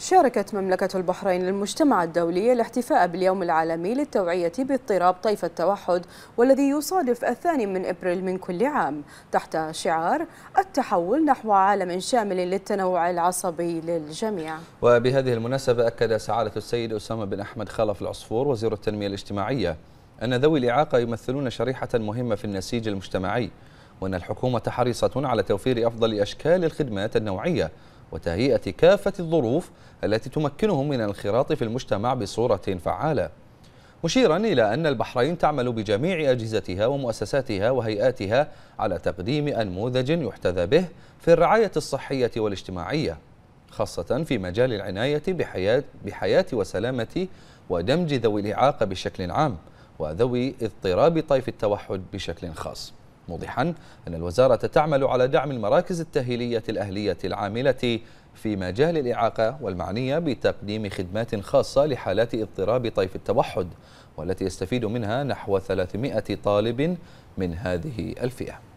شاركت مملكة البحرين المجتمع الدولي الاحتفاء باليوم العالمي للتوعية باضطراب طيف التوحد والذي يصادف الثاني من إبريل من كل عام تحت شعار التحول نحو عالم شامل للتنوع العصبي للجميع وبهذه المناسبة أكد سعادة السيد أسامة بن أحمد خلف العصفور وزير التنمية الاجتماعية أن ذوي الإعاقة يمثلون شريحة مهمة في النسيج المجتمعي وأن الحكومة حريصة على توفير أفضل أشكال الخدمات النوعية وتهيئة كافة الظروف التي تمكنهم من الانخراط في المجتمع بصورة فعالة مشيرا إلى أن البحرين تعمل بجميع أجهزتها ومؤسساتها وهيئاتها على تقديم أنموذج يحتذى به في الرعاية الصحية والاجتماعية خاصة في مجال العناية بحياة, بحياة وسلامة ودمج ذوي الإعاقة بشكل عام وذوي اضطراب طيف التوحد بشكل خاص موضحا أن الوزارة تعمل على دعم المراكز التأهيلية الأهلية العاملة في مجال الإعاقة والمعنية بتقديم خدمات خاصة لحالات اضطراب طيف التوحد والتي يستفيد منها نحو 300 طالب من هذه الفئة